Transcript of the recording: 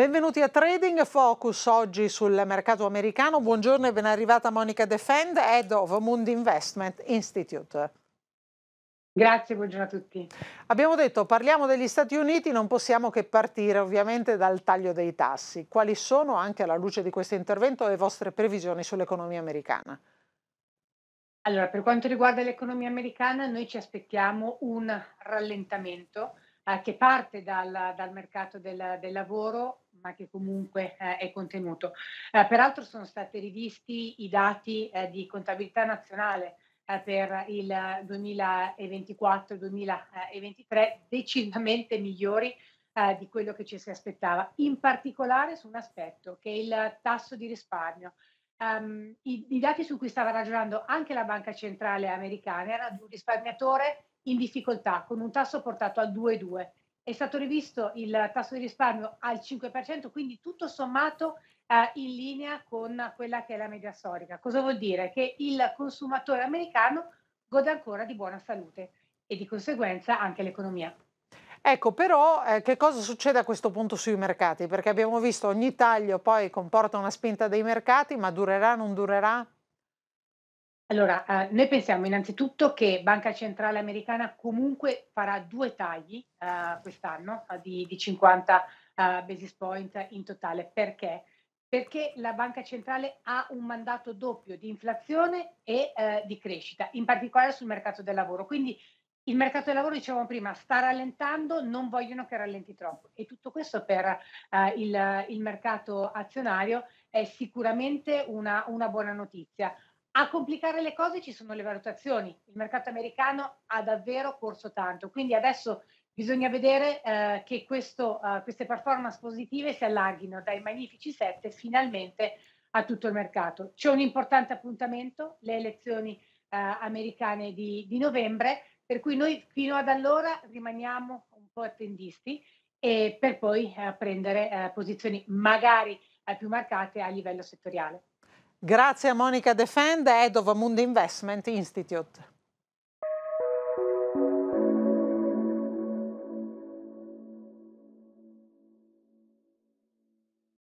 Benvenuti a Trading Focus oggi sul mercato americano. Buongiorno e ben arrivata Monica Defend, Head of Mood Investment Institute. Grazie, buongiorno a tutti. Abbiamo detto, parliamo degli Stati Uniti, non possiamo che partire ovviamente dal taglio dei tassi. Quali sono, anche alla luce di questo intervento, le vostre previsioni sull'economia americana? Allora, per quanto riguarda l'economia americana, noi ci aspettiamo un rallentamento eh, che parte dal, dal mercato del, del, lavoro, ma che comunque eh, è contenuto. Eh, peraltro sono stati rivisti i dati eh, di contabilità nazionale per il 2024-2023 decisamente migliori di quello che ci si aspettava, in particolare su un aspetto che è il tasso di risparmio. Um, i, i, dati su cui stava ragionando anche la banca centrale americana era di un risparmiatore in difficoltà con un tasso portato al 2,2. È stato rivisto il tasso di risparmio al 5%, quindi tutto sommato eh, in linea con quella che è la media storica. Cosa vuol dire? Che il consumatore americano gode ancora di buona salute e di conseguenza anche l'economia. Ecco, però eh, che cosa succede a questo punto sui mercati? Perché abbiamo visto ogni taglio poi comporta una spinta dei mercati, ma durerà, non durerà? Allora, eh, noi pensiamo innanzitutto che Banca Centrale Americana comunque farà due tagli eh, quest'anno eh, di, di 50 eh, basis point in totale. Perché? Perché la Banca Centrale ha un mandato doppio di inflazione e eh, di crescita, in particolare sul mercato del lavoro. Quindi il mercato del lavoro, dicevamo prima, sta rallentando, non vogliono che rallenti troppo. E tutto questo per eh, il, il mercato azionario è sicuramente una, una buona notizia. A complicare le cose ci sono le valutazioni. Il mercato americano ha davvero corso tanto, quindi adesso bisogna vedere eh, che questo, eh, queste performance positive si allarghino dai magnifici 7 finalmente a tutto il mercato. C'è un importante appuntamento, le elezioni eh, americane di, di novembre, per cui noi fino ad allora rimaniamo un po' attendisti e per poi eh, prendere eh, posizioni magari eh, più marcate a livello settoriale. Grazie a Monica Defend, Head of Mundo Investment Institute.